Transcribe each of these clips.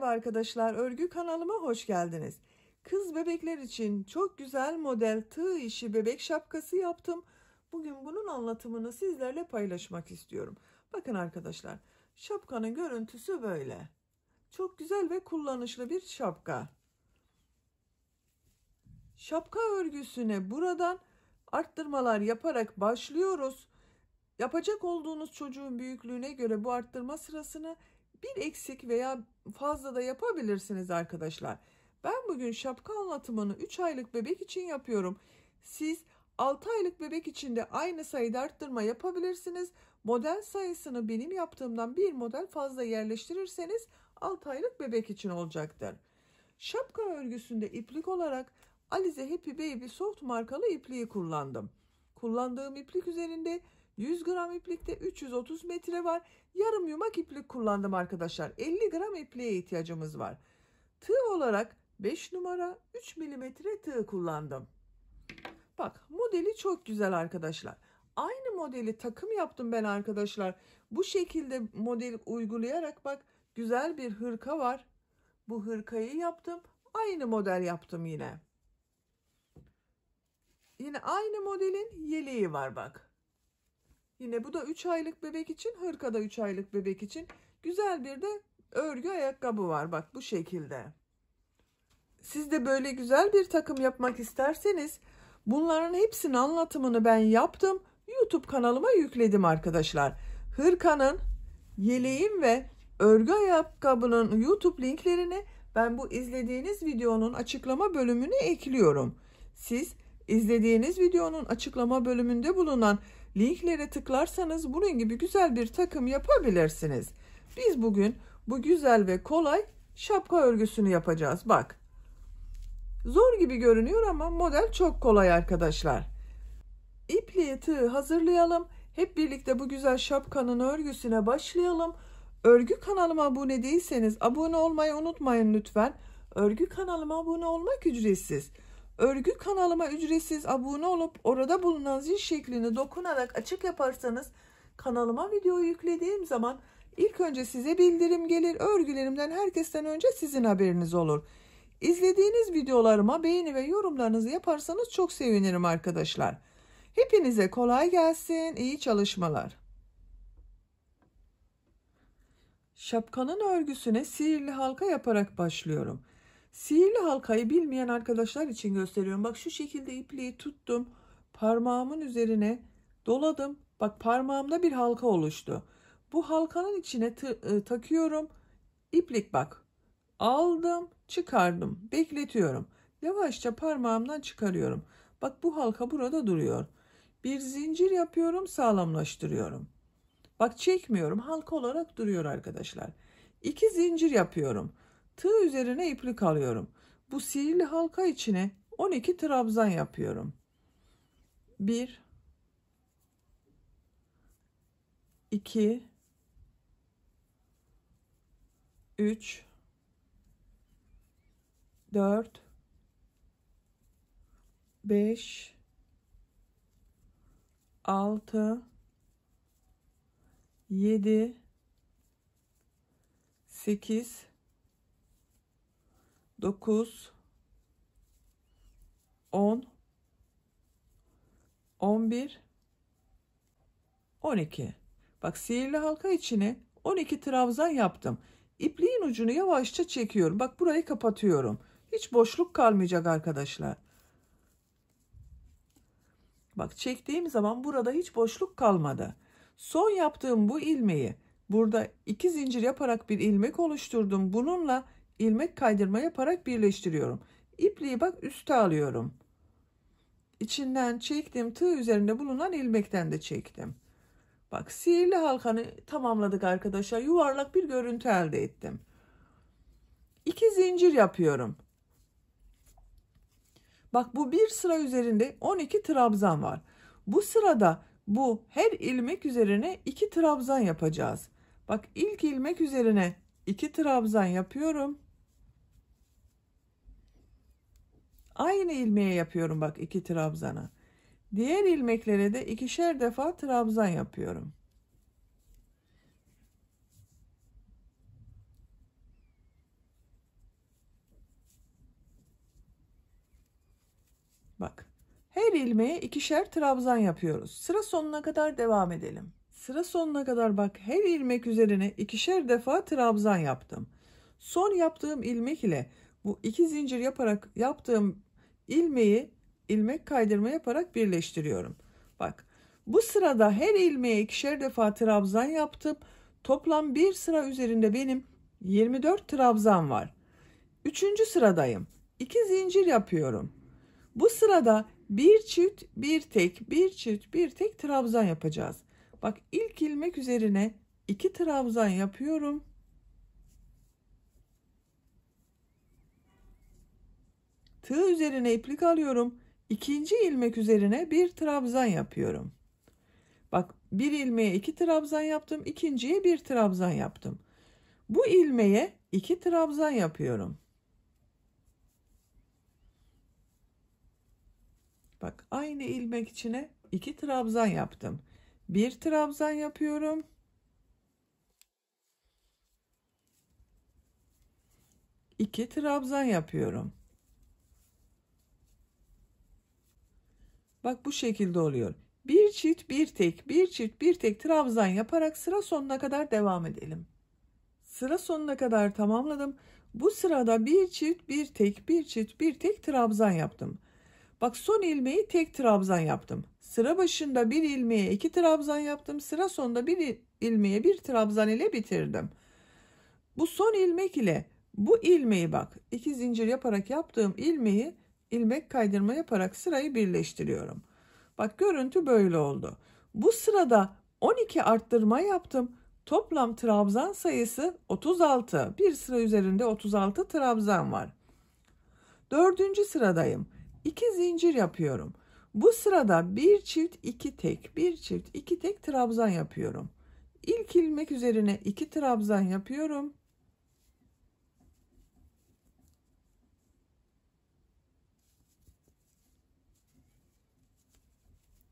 Merhaba arkadaşlar, örgü kanalıma hoş geldiniz. Kız bebekler için çok güzel model tığ işi bebek şapkası yaptım. Bugün bunun anlatımını sizlerle paylaşmak istiyorum. Bakın arkadaşlar, şapkanın görüntüsü böyle. Çok güzel ve kullanışlı bir şapka. Şapka örgüsüne buradan arttırmalar yaparak başlıyoruz. Yapacak olduğunuz çocuğun büyüklüğüne göre bu arttırma sırasını bir eksik veya fazla da yapabilirsiniz arkadaşlar. Ben bugün şapka anlatımını 3 aylık bebek için yapıyorum. Siz 6 aylık bebek için de aynı sayıda arttırma yapabilirsiniz. Model sayısını benim yaptığımdan bir model fazla yerleştirirseniz 6 aylık bebek için olacaktır. Şapka örgüsünde iplik olarak Alize Happy Baby Soft markalı ipliği kullandım. Kullandığım iplik üzerinde 100 gram iplikte 330 metre var. Yarım yumak iplik kullandım arkadaşlar. 50 gram ipliğe ihtiyacımız var. Tığ olarak 5 numara 3 milimetre tığ kullandım. Bak modeli çok güzel arkadaşlar. Aynı modeli takım yaptım ben arkadaşlar. Bu şekilde model uygulayarak bak güzel bir hırka var. Bu hırkayı yaptım. Aynı model yaptım yine. Yine aynı modelin yeleği var bak. Yine bu da 3 aylık bebek için, hırka da 3 aylık bebek için. Güzel bir de örgü ayakkabı var bak bu şekilde. Siz de böyle güzel bir takım yapmak isterseniz bunların hepsinin anlatımını ben yaptım. YouTube kanalıma yükledim arkadaşlar. Hırkanın, yeleğim ve örgü ayakkabının YouTube linklerini ben bu izlediğiniz videonun açıklama bölümüne ekliyorum. Siz izlediğiniz videonun açıklama bölümünde bulunan linklere tıklarsanız bunun gibi güzel bir takım yapabilirsiniz. Biz bugün bu güzel ve kolay şapka örgüsünü yapacağız. Bak zor gibi görünüyor ama model çok kolay arkadaşlar. İpliğe tığı hazırlayalım. Hep birlikte bu güzel şapkanın örgüsüne başlayalım. Örgü kanalıma abone değilseniz abone olmayı unutmayın lütfen. Örgü kanalıma abone olmak ücretsiz. Örgü kanalıma ücretsiz abone olup orada bulunan zil şeklini dokunarak açık yaparsanız kanalıma video yüklediğim zaman ilk önce size bildirim gelir. Örgülerimden herkesten önce sizin haberiniz olur. İzlediğiniz videolarıma beğeni ve yorumlarınızı yaparsanız çok sevinirim arkadaşlar. Hepinize kolay gelsin, iyi çalışmalar. Şapkanın örgüsüne sihirli halka yaparak başlıyorum. Sihirli halkayı bilmeyen arkadaşlar için gösteriyorum. Bak şu şekilde ipliği tuttum. Parmağımın üzerine doladım. Bak parmağımda bir halka oluştu. Bu halkanın içine e, takıyorum. İplik bak. Aldım, çıkardım, bekletiyorum. Yavaşça parmağımdan çıkarıyorum. Bak bu halka burada duruyor. Bir zincir yapıyorum, sağlamlaştırıyorum. Bak çekmiyorum, halka olarak duruyor arkadaşlar. İki zincir yapıyorum. Tığ üzerine iplik alıyorum. Bu sihirli halka içine 12 trabzan yapıyorum. 1 2 3 4 5 6 7 8 9 10 11 12 Bak sihirli halka içine 12 trabzan yaptım. İpliğin ucunu yavaşça çekiyorum. Bak burayı kapatıyorum. Hiç boşluk kalmayacak arkadaşlar. Bak çektiğim zaman burada hiç boşluk kalmadı. Son yaptığım bu ilmeği burada iki zincir yaparak bir ilmek oluşturdum. Bununla ilmek kaydırma yaparak birleştiriyorum. İpliği bak üste alıyorum. İçinden çektim. Tığ üzerinde bulunan ilmekten de çektim. Bak sihirli halkanı tamamladık arkadaşlar. Yuvarlak bir görüntü elde ettim. İki zincir yapıyorum. Bak bu bir sıra üzerinde 12 trabzan var. Bu sırada bu her ilmek üzerine 2 trabzan yapacağız. Bak ilk ilmek üzerine 2 trabzan yapıyorum. Aynı ilmeğe yapıyorum bak iki trabzana. Diğer ilmeklere de ikişer defa trabzan yapıyorum. Bak. Her ilmeğe ikişer trabzan yapıyoruz. Sıra sonuna kadar devam edelim. Sıra sonuna kadar bak her ilmek üzerine ikişer defa trabzan yaptım. Son yaptığım ilmek ile bu iki zincir yaparak yaptığım ilmeği ilmek kaydırma yaparak birleştiriyorum. Bak bu sırada her ilmeğe ikişer defa trabzan yaptım. Toplam bir sıra üzerinde benim 24 trabzan var. Üçüncü sıradayım. İki zincir yapıyorum. Bu sırada bir çift bir tek bir çift bir tek trabzan yapacağız. Bak ilk ilmek üzerine iki trabzan yapıyorum. tığ üzerine iplik alıyorum. İkinci ilmek üzerine bir trabzan yapıyorum. Bak bir ilmeğe iki trabzan yaptım. ikinciye bir trabzan yaptım. Bu ilmeğe iki trabzan yapıyorum. Bak aynı ilmek içine iki trabzan yaptım. Bir trabzan yapıyorum. İki trabzan yapıyorum. Bak bu şekilde oluyor. Bir çift bir tek bir çift bir tek trabzan yaparak sıra sonuna kadar devam edelim. Sıra sonuna kadar tamamladım. Bu sırada bir çift bir tek bir çift bir tek trabzan yaptım. Bak son ilmeği tek trabzan yaptım. Sıra başında bir ilmeğe iki trabzan yaptım. Sıra sonunda bir ilmeğe bir trabzan ile bitirdim. Bu son ilmek ile bu ilmeği bak iki zincir yaparak yaptığım ilmeği ilmek kaydırma yaparak sırayı birleştiriyorum. Bak görüntü böyle oldu. Bu sırada 12 arttırma yaptım. Toplam trabzan sayısı 36. Bir sıra üzerinde 36 trabzan var. Dördüncü sıradayım. 2 zincir yapıyorum. Bu sırada bir çift iki tek, bir çift iki tek trabzan yapıyorum. İlk ilmek üzerine iki trabzan yapıyorum.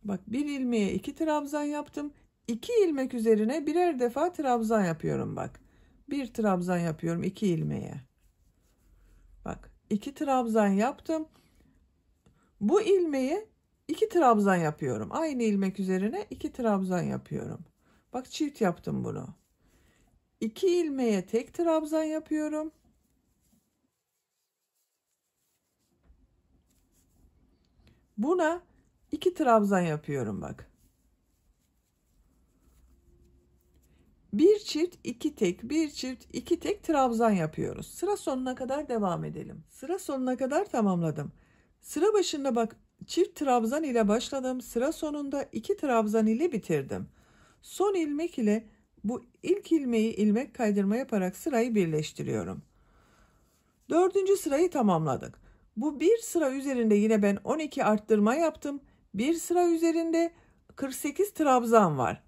Bak bir ilmeğe iki trabzan yaptım. İki ilmek üzerine birer defa trabzan yapıyorum bak. Bir trabzan yapıyorum iki ilmeğe. Bak iki trabzan yaptım. Bu ilmeği iki trabzan yapıyorum. Aynı ilmek üzerine iki trabzan yapıyorum. Bak çift yaptım bunu. İki ilmeğe tek trabzan yapıyorum. Buna 2 trabzan yapıyorum bak. Bir çift iki tek bir çift iki tek trabzan yapıyoruz. Sıra sonuna kadar devam edelim. Sıra sonuna kadar tamamladım. Sıra başında bak çift trabzan ile başladım. Sıra sonunda iki trabzan ile bitirdim. Son ilmek ile bu ilk ilmeği ilmek kaydırma yaparak sırayı birleştiriyorum. Dördüncü sırayı tamamladık. Bu bir sıra üzerinde yine ben 12 arttırma yaptım. Bir sıra üzerinde 48 trabzan var.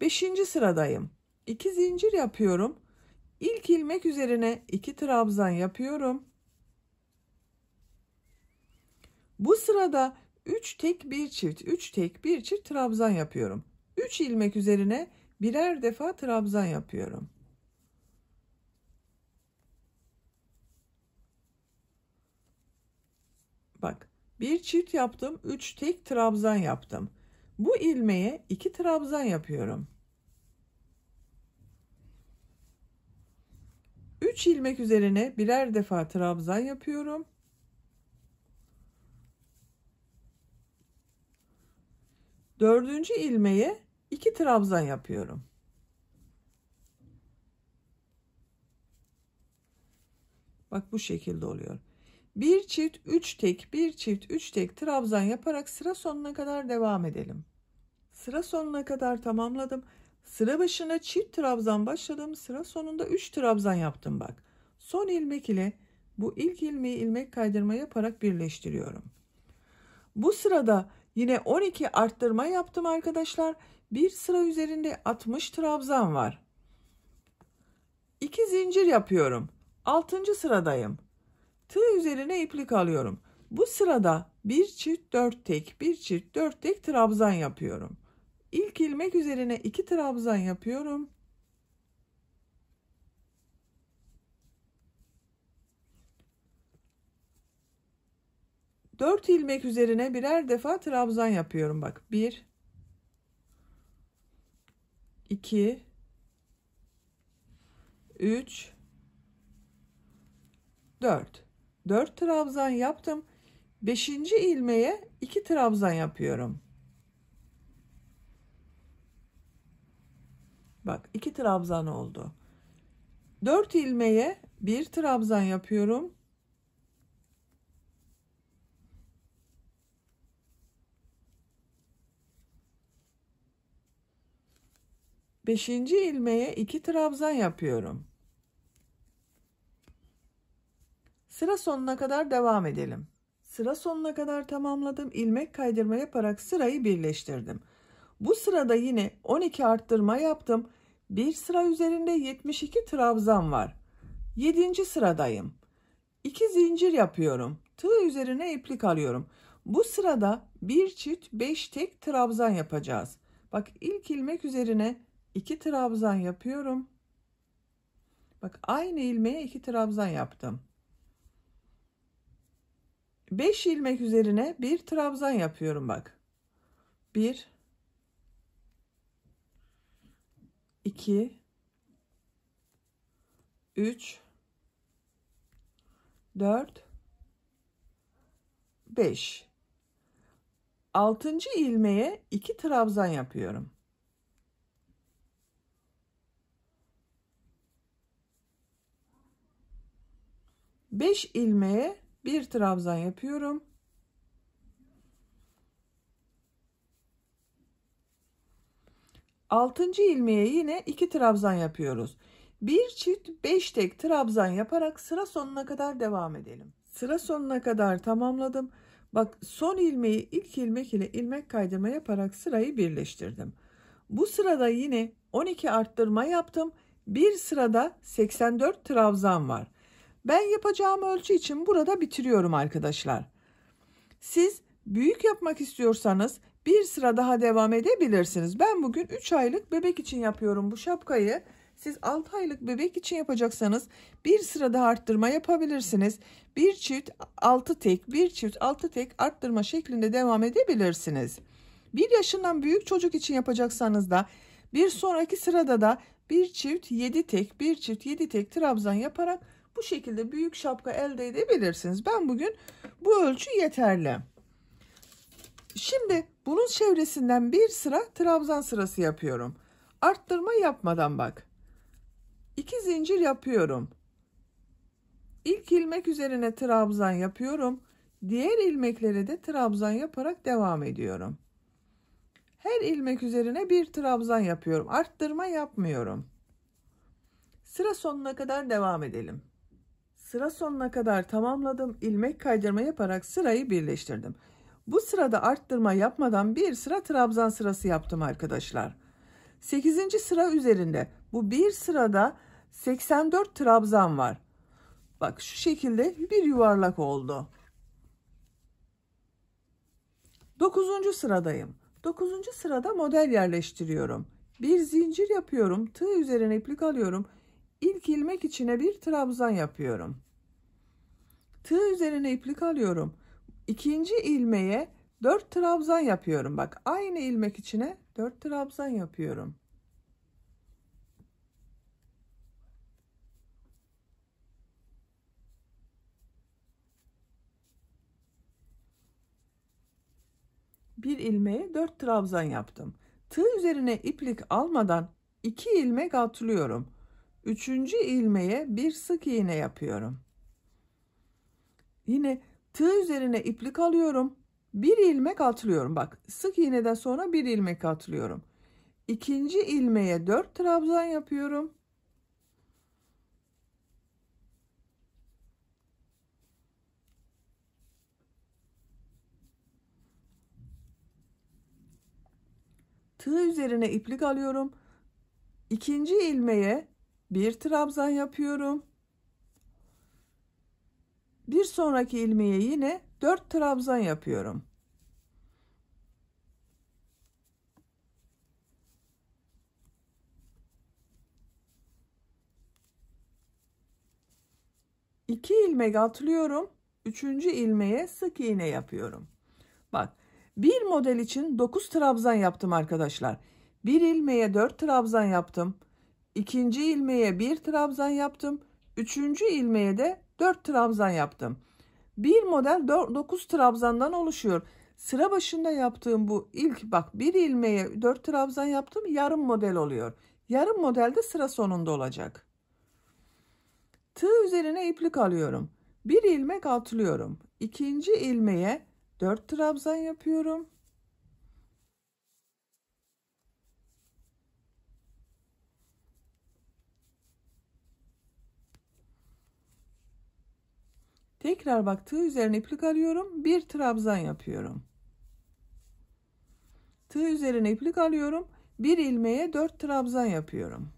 Beşinci sıradayım. İki zincir yapıyorum. İlk ilmek üzerine iki trabzan yapıyorum. Bu sırada 3 tek bir çift, 3 tek bir çift trabzan yapıyorum. 3 ilmek üzerine birer defa trabzan yapıyorum. Bir çift yaptım, üç tek trabzan yaptım. Bu ilmeğe iki trabzan yapıyorum. Üç ilmek üzerine birer defa trabzan yapıyorum. Dördüncü ilmeğe iki trabzan yapıyorum. Bak bu şekilde oluyor. Bir çift 3 tek, bir çift 3 tek trabzan yaparak sıra sonuna kadar devam edelim. Sıra sonuna kadar tamamladım. Sıra başına çift trabzan başladım. Sıra sonunda 3 trabzan yaptım bak. Son ilmek ile bu ilk ilmeği ilmek kaydırma yaparak birleştiriyorum. Bu sırada yine 12 arttırma yaptım arkadaşlar. Bir sıra üzerinde 60 trabzan var. 2 zincir yapıyorum. 6. sıradayım. Tığ üzerine iplik alıyorum. Bu sırada bir çift dört tek, bir çift dört tek trabzan yapıyorum. İlk ilmek üzerine iki trabzan yapıyorum. Dört ilmek üzerine birer defa trabzan yapıyorum. Bak bir, iki, üç, dört. 4 trabzan yaptım. 5. ilmeğe 2 trabzan yapıyorum. Bak 2 trabzan oldu. 4 ilmeğe 1 trabzan yapıyorum. Beşinci ilmeğe iki trabzan yapıyorum. Sıra sonuna kadar devam edelim. Sıra sonuna kadar tamamladım. İlmek kaydırma yaparak sırayı birleştirdim. Bu sırada yine 12 arttırma yaptım. Bir sıra üzerinde 72 trabzan var. 7. sıradayım. 2 zincir yapıyorum. Tığ üzerine iplik alıyorum. Bu sırada bir çift 5 tek trabzan yapacağız. Bak ilk ilmek üzerine 2 trabzan yapıyorum. Bak aynı ilmeğe 2 trabzan yaptım. 5 ilmek üzerine bir trabzan yapıyorum bak. 1 2 3 4 5 6. ilmeğe 2 trabzan yapıyorum. Beş ilmeğe bir trabzan yapıyorum. Altıncı ilmeğe yine iki trabzan yapıyoruz. Bir çift beş tek trabzan yaparak sıra sonuna kadar devam edelim. Sıra sonuna kadar tamamladım. Bak son ilmeği ilk ilmek ile ilmek kaydırma yaparak sırayı birleştirdim. Bu sırada yine 12 arttırma yaptım. Bir sırada 84 trabzan var. Ben yapacağım ölçü için burada bitiriyorum arkadaşlar. Siz büyük yapmak istiyorsanız bir sıra daha devam edebilirsiniz. Ben bugün 3 aylık bebek için yapıyorum bu şapkayı. Siz 6 aylık bebek için yapacaksanız bir sıra daha arttırma yapabilirsiniz. Bir çift 6 tek, bir çift 6 tek arttırma şeklinde devam edebilirsiniz. 1 yaşından büyük çocuk için yapacaksanız da bir sonraki sırada da bir çift 7 tek, bir çift 7 tek trabzan yaparak bu şekilde büyük şapka elde edebilirsiniz. Ben bugün bu ölçü yeterli. Şimdi bunun çevresinden bir sıra trabzan sırası yapıyorum. Arttırma yapmadan bak. İki zincir yapıyorum. İlk ilmek üzerine trabzan yapıyorum. Diğer ilmekleri de trabzan yaparak devam ediyorum. Her ilmek üzerine bir trabzan yapıyorum. Arttırma yapmıyorum. Sıra sonuna kadar devam edelim. Sıra sonuna kadar tamamladım. İlmek kaydırma yaparak sırayı birleştirdim. Bu sırada arttırma yapmadan bir sıra trabzan sırası yaptım arkadaşlar. 8. sıra üzerinde bu bir sırada 84 trabzan var. Bak şu şekilde bir yuvarlak oldu. 9. sıradayım. 9. sırada model yerleştiriyorum. Bir zincir yapıyorum. Tığ üzerine iplik alıyorum. İlk ilmek içine bir trabzan yapıyorum. Tığ üzerine iplik alıyorum. İkinci ilmeğe 4 trabzan yapıyorum. Bak aynı ilmek içine 4 trabzan yapıyorum. bir ilmeğe 4 trabzan yaptım. Tığ üzerine iplik almadan 2 ilmek atlıyorum. Üçüncü ilmeğe bir sık iğne yapıyorum. Yine tığ üzerine iplik alıyorum. Bir ilmek atlıyorum. Bak sık iğneden sonra bir ilmek atlıyorum. İkinci ilmeğe 4 trabzan yapıyorum. Tığ üzerine iplik alıyorum. İkinci ilmeğe bir trabzan yapıyorum. Bir sonraki ilmeğe yine 4 trabzan yapıyorum. İki ilmek atlıyorum. Üçüncü ilmeğe sık iğne yapıyorum. Bak bir model için 9 trabzan yaptım arkadaşlar. Bir ilmeğe 4 trabzan yaptım. İkinci ilmeğe 1 trabzan yaptım. Üçüncü ilmeğe de 4 trabzan yaptım. Bir model 9 trabzandan oluşuyor. Sıra başında yaptığım bu ilk bak bir ilmeğe 4 trabzan yaptım yarım model oluyor. Yarım model de sıra sonunda olacak. Tığ üzerine iplik alıyorum. Bir ilmek atlıyorum. İkinci ilmeğe 4 trabzan yapıyorum. Tekrar bak tığ üzerine iplik alıyorum. Bir trabzan yapıyorum. Tığ üzerine iplik alıyorum. Bir ilmeğe dört trabzan yapıyorum.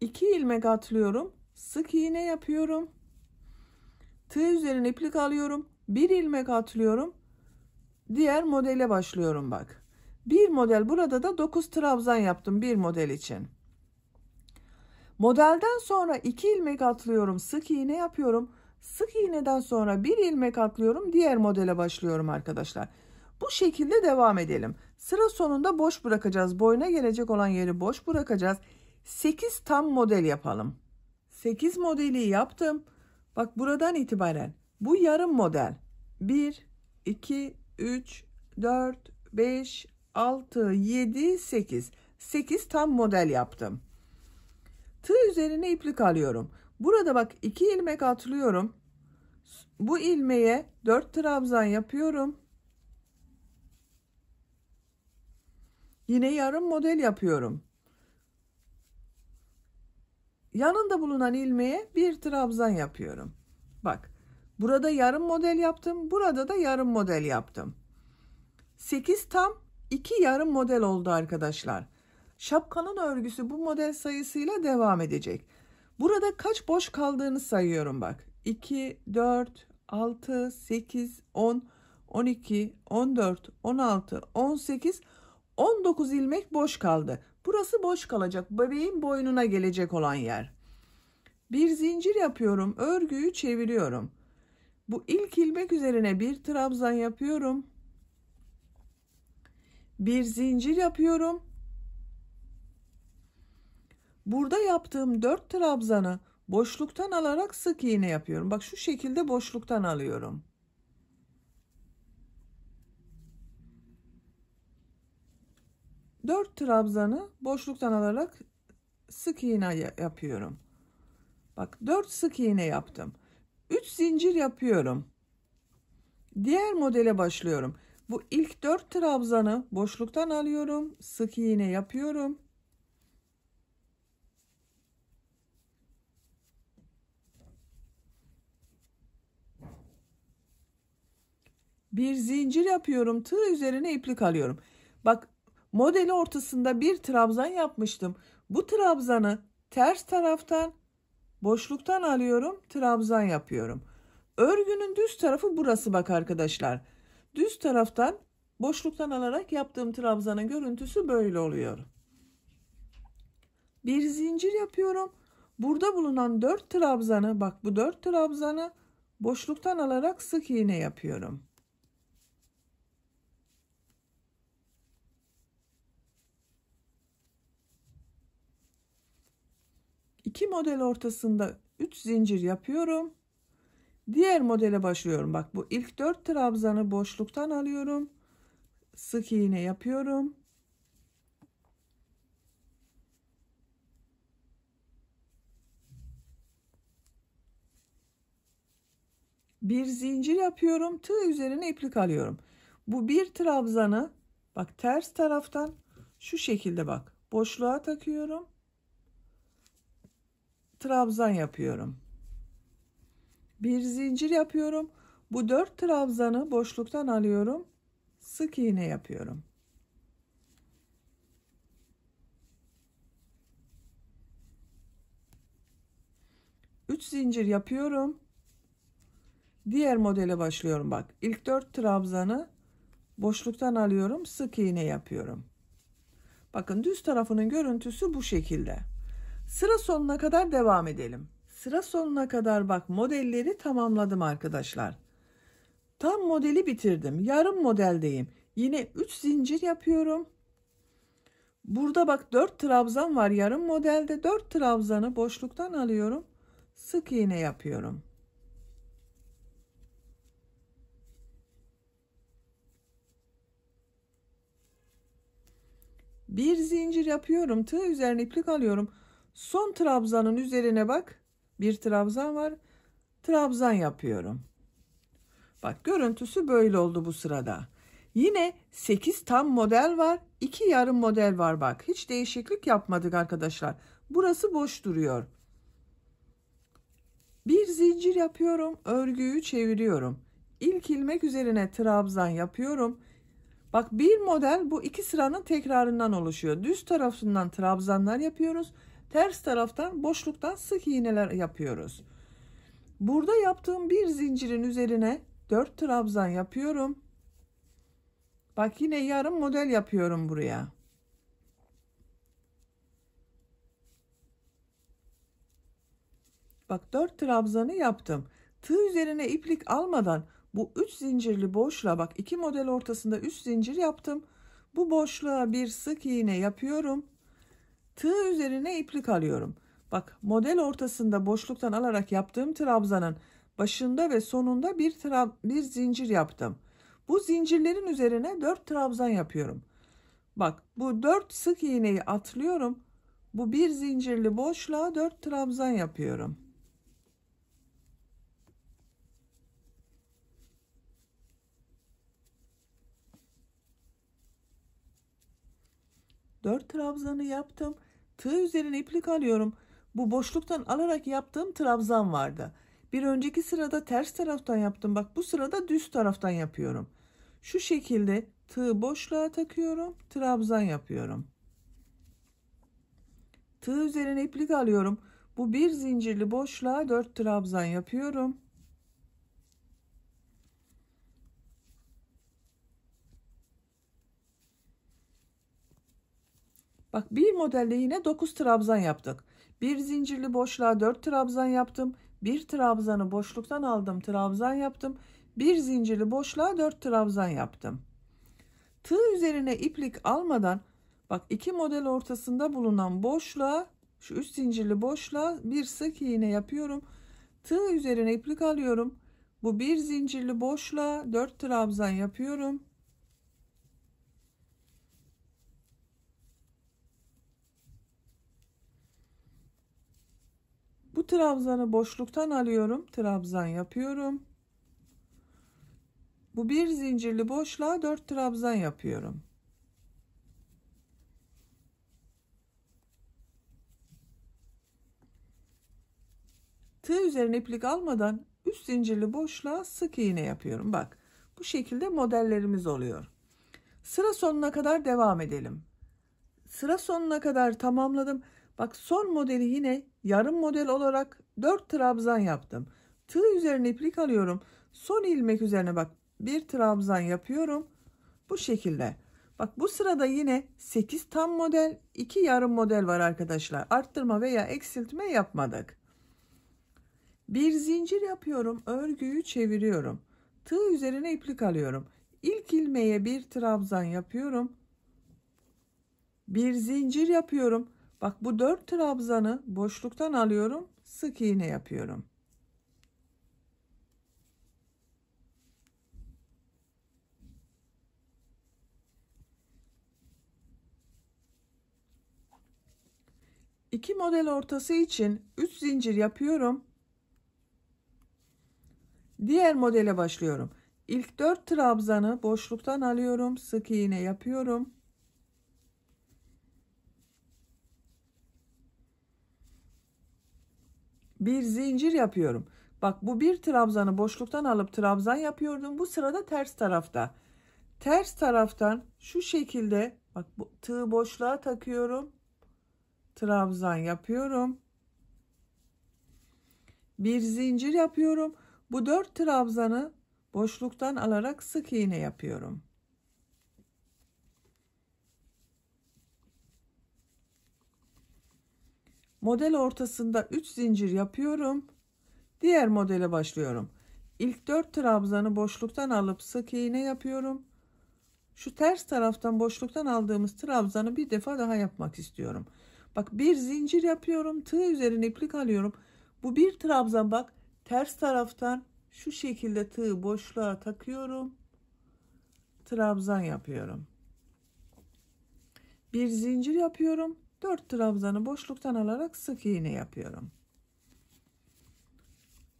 İki ilmek atlıyorum. Sık iğne yapıyorum. Tığ üzerine iplik alıyorum. Bir ilmek atlıyorum. Diğer modele başlıyorum bak. Bir model burada da 9 trabzan yaptım bir model için. Modelden sonra 2 ilmek atlıyorum sık iğne yapıyorum. Sık iğneden sonra bir ilmek atlıyorum diğer modele başlıyorum arkadaşlar. Bu şekilde devam edelim. Sıra sonunda boş bırakacağız. Boyuna gelecek olan yeri boş bırakacağız. 8 tam model yapalım. 8 modeli yaptım. Bak buradan itibaren bu yarım model. 1, 2, 3, 4, 5, 6, 7, 8. 8 tam model yaptım. Tığ üzerine iplik alıyorum. Burada bak 2 ilmek atlıyorum. Bu ilmeğe 4 trabzan yapıyorum. Yine yarım model yapıyorum. Yanında bulunan ilmeğe bir trabzan yapıyorum. Bak burada yarım model yaptım. Burada da yarım model yaptım. 8 tam iki yarım model oldu arkadaşlar. Şapkanın örgüsü bu model sayısıyla devam edecek. Burada kaç boş kaldığını sayıyorum bak. 2, 4, 6, 8, 10, 12, 14, 16, 18, 19 ilmek boş kaldı. Burası boş kalacak. Bebeğin boynuna gelecek olan yer. Bir zincir yapıyorum. Örgüyü çeviriyorum. Bu ilk ilmek üzerine bir trabzan yapıyorum bir zincir yapıyorum. Burada yaptığım 4 trabzanı boşluktan alarak sık iğne yapıyorum. Bak şu şekilde boşluktan alıyorum. Dört trabzanı boşluktan alarak sık iğne yapıyorum. Bak dört sık iğne yaptım. Üç zincir yapıyorum. Diğer modele başlıyorum. Bu ilk 4 trabzanı boşluktan alıyorum. Sık iğne yapıyorum. Bir zincir yapıyorum. Tığ üzerine iplik alıyorum. Bak modeli ortasında bir trabzan yapmıştım. Bu trabzanı ters taraftan boşluktan alıyorum. Trabzan yapıyorum. Örgünün düz tarafı burası bak arkadaşlar. Düz taraftan boşluktan alarak yaptığım trabzanın görüntüsü böyle oluyor. Bir zincir yapıyorum. Burada bulunan 4 trabzanı bak bu 4 trabzanı boşluktan alarak sık iğne yapıyorum. İki model ortasında 3 zincir yapıyorum. Diğer modele başlıyorum. Bak bu ilk 4 trabzanı boşluktan alıyorum. Sık iğne yapıyorum. Bir zincir yapıyorum. Tığ üzerine iplik alıyorum. Bu bir trabzanı bak ters taraftan şu şekilde bak. Boşluğa takıyorum. Trabzan yapıyorum bir zincir yapıyorum. Bu dört trabzanı boşluktan alıyorum. Sık iğne yapıyorum. Üç zincir yapıyorum. Diğer modele başlıyorum bak. ilk dört trabzanı boşluktan alıyorum. Sık iğne yapıyorum. Bakın düz tarafının görüntüsü bu şekilde. Sıra sonuna kadar devam edelim. Sıra sonuna kadar bak modelleri tamamladım arkadaşlar. Tam modeli bitirdim. Yarım modeldeyim. Yine 3 zincir yapıyorum. Burada bak 4 trabzan var yarım modelde. 4 trabzanı boşluktan alıyorum. Sık iğne yapıyorum. Bir zincir yapıyorum. Tığ üzerine iplik alıyorum. Son trabzanın üzerine bak bir trabzan var. Trabzan yapıyorum. Bak görüntüsü böyle oldu bu sırada. Yine 8 tam model var. 2 yarım model var bak. Hiç değişiklik yapmadık arkadaşlar. Burası boş duruyor. Bir zincir yapıyorum. Örgüyü çeviriyorum. İlk ilmek üzerine trabzan yapıyorum. Bak bir model bu iki sıranın tekrarından oluşuyor. Düz tarafından trabzanlar yapıyoruz ters taraftan boşluktan sık iğneler yapıyoruz. Burada yaptığım bir zincirin üzerine 4 trabzan yapıyorum. Bak yine yarım model yapıyorum buraya. Bak 4 trabzanı yaptım. Tığ üzerine iplik almadan bu 3 zincirli boşluğa bak 2 model ortasında 3 zincir yaptım. Bu boşluğa bir sık iğne yapıyorum. Tığ üzerine iplik alıyorum. Bak model ortasında boşluktan alarak yaptığım trabzanın başında ve sonunda bir, tra bir zincir yaptım. Bu zincirlerin üzerine 4 trabzan yapıyorum. Bak bu 4 sık iğneyi atlıyorum. Bu bir zincirli boşluğa 4 trabzan yapıyorum. Dört trabzanı yaptım. Tığ üzerine iplik alıyorum. Bu boşluktan alarak yaptığım trabzan vardı. Bir önceki sırada ters taraftan yaptım. Bak bu sırada düz taraftan yapıyorum. Şu şekilde tığ boşluğa takıyorum. Trabzan yapıyorum. Tığ üzerine iplik alıyorum. Bu bir zincirli boşluğa 4 trabzan yapıyorum. Bak bir modelde yine 9 trabzan yaptık. Bir zincirli boşluğa 4 trabzan yaptım. Bir trabzanı boşluktan aldım trabzan yaptım. Bir zincirli boşluğa 4 trabzan yaptım. Tığ üzerine iplik almadan bak iki model ortasında bulunan boşluğa şu üst zincirli boşluğa bir sık iğne yapıyorum. Tığ üzerine iplik alıyorum. Bu bir zincirli boşluğa 4 trabzan yapıyorum. Bu trabzanı boşluktan alıyorum. Trabzan yapıyorum. Bu bir zincirli boşluğa 4 trabzan yapıyorum. Tığ üzerine iplik almadan üst zincirli boşluğa sık iğne yapıyorum. Bak bu şekilde modellerimiz oluyor. Sıra sonuna kadar devam edelim. Sıra sonuna kadar tamamladım. Bak son modeli yine yarım model olarak 4 trabzan yaptım. Tığ üzerine iplik alıyorum. Son ilmek üzerine bak bir trabzan yapıyorum. Bu şekilde. Bak bu sırada yine 8 tam model 2 yarım model var arkadaşlar. Arttırma veya eksiltme yapmadık. Bir zincir yapıyorum. Örgüyü çeviriyorum. Tığ üzerine iplik alıyorum. İlk ilmeğe bir trabzan yapıyorum. Bir zincir yapıyorum Bak bu dört trabzanı boşluktan alıyorum. Sık iğne yapıyorum. İki model ortası için üç zincir yapıyorum. Diğer modele başlıyorum. İlk dört trabzanı boşluktan alıyorum. Sık iğne yapıyorum. bir zincir yapıyorum. Bak bu bir trabzanı boşluktan alıp trabzan yapıyordum. Bu sırada ters tarafta. Ters taraftan şu şekilde bak bu tığı boşluğa takıyorum. Trabzan yapıyorum. Bir zincir yapıyorum. Bu dört trabzanı boşluktan alarak sık iğne yapıyorum. Model ortasında 3 zincir yapıyorum. Diğer modele başlıyorum. İlk 4 trabzanı boşluktan alıp sık iğne yapıyorum. Şu ters taraftan boşluktan aldığımız trabzanı bir defa daha yapmak istiyorum. Bak bir zincir yapıyorum. Tığ üzerine iplik alıyorum. Bu bir trabzan bak ters taraftan şu şekilde tığ boşluğa takıyorum. Trabzan yapıyorum. Bir zincir yapıyorum. 4 trabzanı boşluktan alarak sık iğne yapıyorum.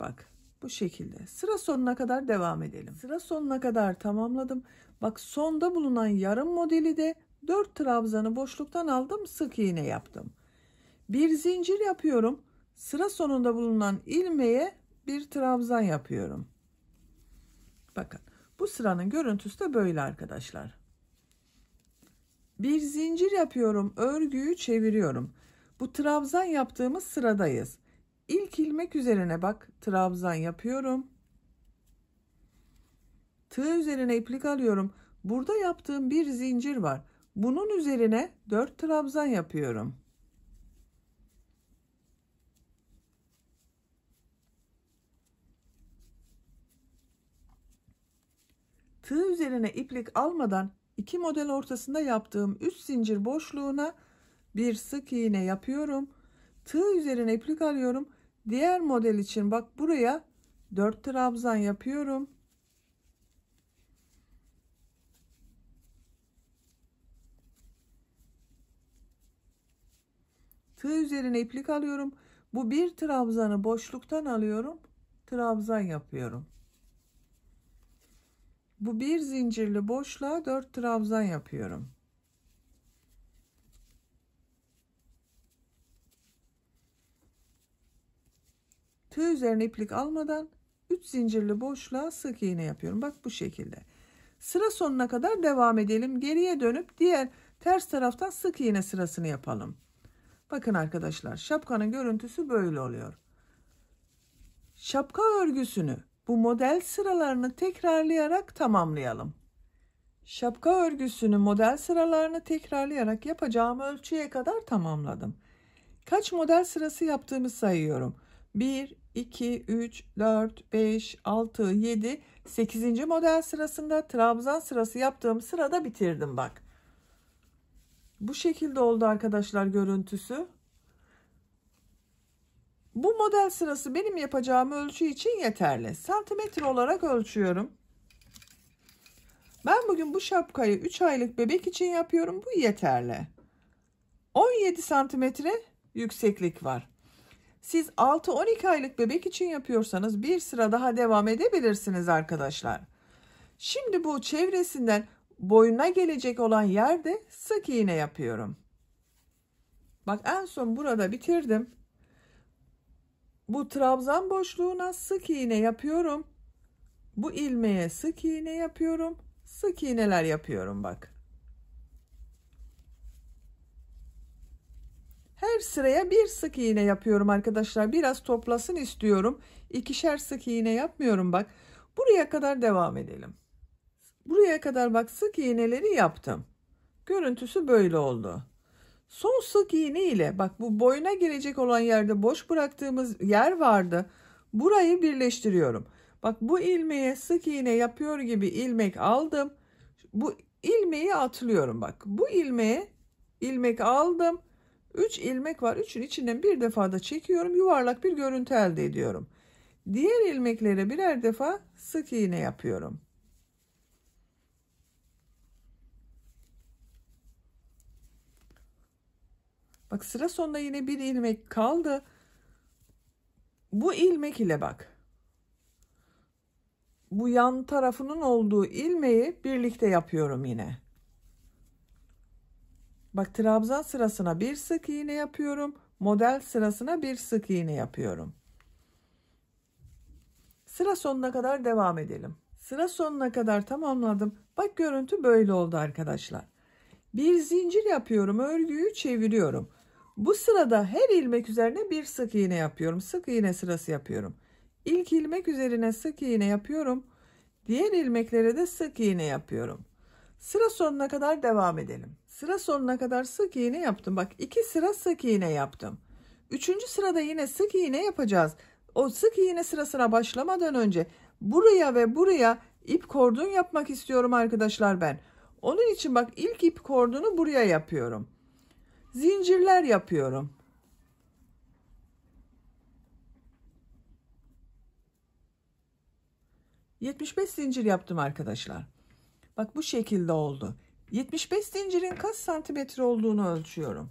Bak bu şekilde sıra sonuna kadar devam edelim. Sıra sonuna kadar tamamladım. Bak sonda bulunan yarım modeli de 4 trabzanı boşluktan aldım sık iğne yaptım. Bir zincir yapıyorum. Sıra sonunda bulunan ilmeğe bir trabzan yapıyorum. Bakın bu sıranın görüntüsü de böyle arkadaşlar. Bir zincir yapıyorum. Örgüyü çeviriyorum. Bu trabzan yaptığımız sıradayız. İlk ilmek üzerine bak trabzan yapıyorum. Tığ üzerine iplik alıyorum. Burada yaptığım bir zincir var. Bunun üzerine 4 trabzan yapıyorum. Tığ üzerine iplik almadan iki model ortasında yaptığım 3 zincir boşluğuna bir sık iğne yapıyorum. Tığ üzerine iplik alıyorum. Diğer model için bak buraya 4 trabzan yapıyorum. Tığ üzerine iplik alıyorum. Bu bir trabzanı boşluktan alıyorum. Trabzan yapıyorum bu bir zincirli boşluğa 4 trabzan yapıyorum. Tığ üzerine iplik almadan 3 zincirli boşluğa sık iğne yapıyorum. Bak bu şekilde. Sıra sonuna kadar devam edelim. Geriye dönüp diğer ters taraftan sık iğne sırasını yapalım. Bakın arkadaşlar şapkanın görüntüsü böyle oluyor. Şapka örgüsünü bu model sıralarını tekrarlayarak tamamlayalım. Şapka örgüsünü model sıralarını tekrarlayarak yapacağım ölçüye kadar tamamladım. Kaç model sırası yaptığımı sayıyorum. 1, 2, 3, 4, 5, 6, 7, 8. model sırasında trabzan sırası yaptığım sırada bitirdim bak. Bu şekilde oldu arkadaşlar görüntüsü. Bu model sırası benim yapacağım ölçü için yeterli. Santimetre olarak ölçüyorum. Ben bugün bu şapkayı 3 aylık bebek için yapıyorum. Bu yeterli. 17 santimetre yükseklik var. Siz 6-12 aylık bebek için yapıyorsanız bir sıra daha devam edebilirsiniz arkadaşlar. Şimdi bu çevresinden boyuna gelecek olan yerde sık iğne yapıyorum. Bak en son burada bitirdim. Bu trabzan boşluğuna sık iğne yapıyorum. Bu ilmeğe sık iğne yapıyorum. Sık iğneler yapıyorum bak. Her sıraya bir sık iğne yapıyorum arkadaşlar. Biraz toplasın istiyorum. İkişer sık iğne yapmıyorum bak. Buraya kadar devam edelim. Buraya kadar bak sık iğneleri yaptım. Görüntüsü böyle oldu. Son sık iğne ile bak bu boyuna gelecek olan yerde boş bıraktığımız yer vardı. Burayı birleştiriyorum. Bak bu ilmeğe sık iğne yapıyor gibi ilmek aldım. Bu ilmeği atlıyorum bak. Bu ilmeğe ilmek aldım. 3 ilmek var. 3'ün içinden bir defa da çekiyorum. Yuvarlak bir görüntü elde ediyorum. Diğer ilmeklere birer defa sık iğne yapıyorum. Bak sıra sonunda yine bir ilmek kaldı. Bu ilmek ile bak. Bu yan tarafının olduğu ilmeği birlikte yapıyorum yine. Bak trabzan sırasına bir sık iğne yapıyorum. Model sırasına bir sık iğne yapıyorum. Sıra sonuna kadar devam edelim. Sıra sonuna kadar tamamladım. Bak görüntü böyle oldu arkadaşlar. Bir zincir yapıyorum. Örgüyü çeviriyorum. Bu sırada her ilmek üzerine bir sık iğne yapıyorum. Sık iğne sırası yapıyorum. İlk ilmek üzerine sık iğne yapıyorum. Diğer ilmeklere de sık iğne yapıyorum. Sıra sonuna kadar devam edelim. Sıra sonuna kadar sık iğne yaptım. Bak iki sıra sık iğne yaptım. Üçüncü sırada yine sık iğne yapacağız. O sık iğne sırasına başlamadan önce buraya ve buraya ip kordon yapmak istiyorum arkadaşlar ben. Onun için bak ilk ip kordonu buraya yapıyorum zincirler yapıyorum. ...75 zincir yaptım arkadaşlar. Bak bu şekilde oldu. 75 zincirin kaç santimetre olduğunu ölçüyorum.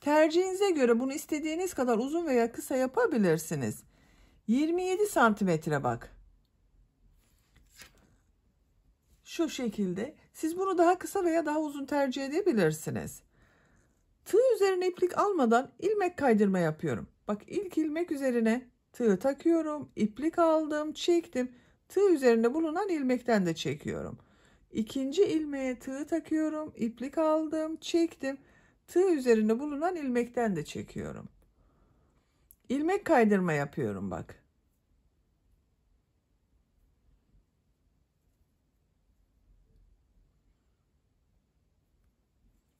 Tercihinize göre bunu istediğiniz kadar uzun veya kısa yapabilirsiniz. 27 santimetre bak. Şu şekilde. Siz bunu daha kısa veya daha uzun tercih edebilirsiniz. Tığ üzerine iplik almadan ilmek kaydırma yapıyorum. Bak ilk ilmek üzerine tığ takıyorum, iplik aldım, çektim. Tığ üzerinde bulunan ilmekten de çekiyorum. İkinci ilmeğe tığ takıyorum, iplik aldım, çektim. Tığ üzerinde bulunan ilmekten de çekiyorum. İlmek kaydırma yapıyorum bak.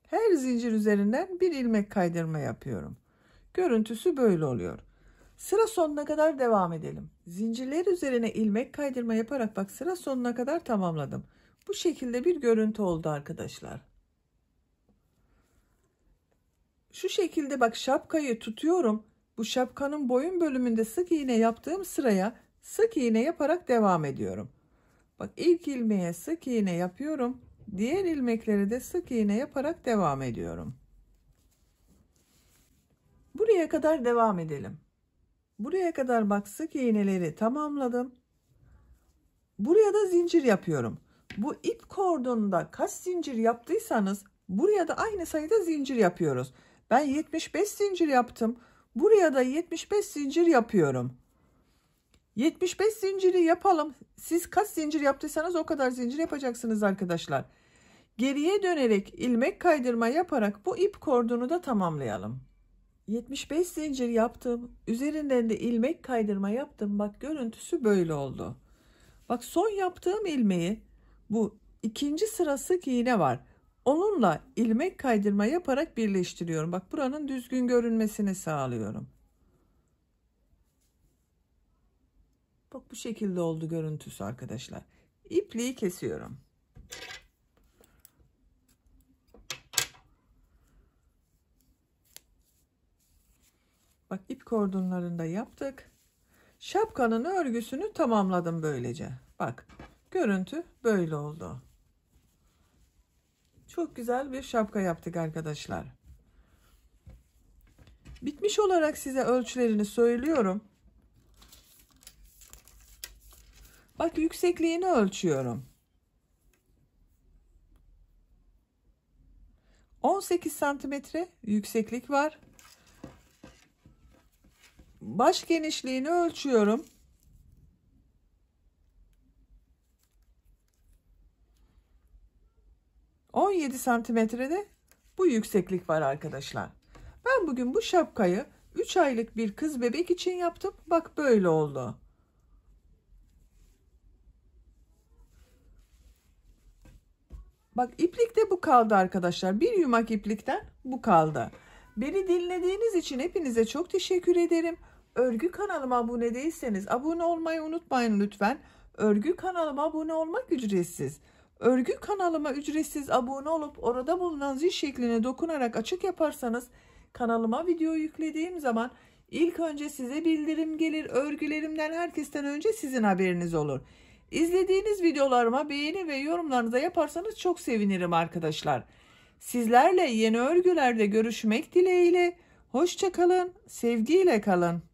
Her zincir üzerinden bir ilmek kaydırma yapıyorum. Görüntüsü böyle oluyor. Sıra sonuna kadar devam edelim. Zincirler üzerine ilmek kaydırma yaparak bak sıra sonuna kadar tamamladım. Bu şekilde bir görüntü oldu arkadaşlar. Şu şekilde bak şapkayı tutuyorum. Bu şapkanın boyun bölümünde sık iğne yaptığım sıraya sık iğne yaparak devam ediyorum. Bak ilk ilmeğe sık iğne yapıyorum. Diğer ilmekleri de sık iğne yaparak devam ediyorum. Buraya kadar devam edelim. Buraya kadar bak sık iğneleri tamamladım. Buraya da zincir yapıyorum. Bu ip kordonunda kaç zincir yaptıysanız buraya da aynı sayıda zincir yapıyoruz. Ben 75 zincir yaptım. Buraya da 75 zincir yapıyorum. 75 zinciri yapalım. Siz kaç zincir yaptıysanız o kadar zincir yapacaksınız arkadaşlar. Geriye dönerek ilmek kaydırma yaparak bu ip kordonu da tamamlayalım. 75 zincir yaptım. Üzerinden de ilmek kaydırma yaptım. Bak görüntüsü böyle oldu. Bak son yaptığım ilmeği bu ikinci sırası iğne var. Onunla ilmek kaydırma yaparak birleştiriyorum. Bak buranın düzgün görünmesini sağlıyorum. Bak bu şekilde oldu görüntüsü arkadaşlar. İpliği kesiyorum. Bak ip kordonlarında yaptık. Şapkanın örgüsünü tamamladım böylece. Bak görüntü böyle oldu. Çok güzel bir şapka yaptık arkadaşlar. Bitmiş olarak size ölçülerini söylüyorum. Bak yüksekliğini ölçüyorum. 18 santimetre yükseklik var baş genişliğini ölçüyorum. On santimetrede bu yükseklik var arkadaşlar. Ben bugün bu şapkayı 3 aylık bir kız bebek için yaptım. Bak böyle oldu. Bak iplikte bu kaldı arkadaşlar. Bir yumak iplikten bu kaldı. Beni dinlediğiniz için hepinize çok teşekkür ederim. Örgü kanalıma abone değilseniz abone olmayı unutmayın lütfen. Örgü kanalıma abone olmak ücretsiz. Örgü kanalıma ücretsiz abone olup orada bulunan zil şekline dokunarak açık yaparsanız kanalıma video yüklediğim zaman ilk önce size bildirim gelir. Örgülerimden herkesten önce sizin haberiniz olur. İzlediğiniz videolarıma beğeni ve yorumlarınıza yaparsanız çok sevinirim arkadaşlar. Sizlerle yeni örgülerde görüşmek dileğiyle. Hoşçakalın, sevgiyle kalın.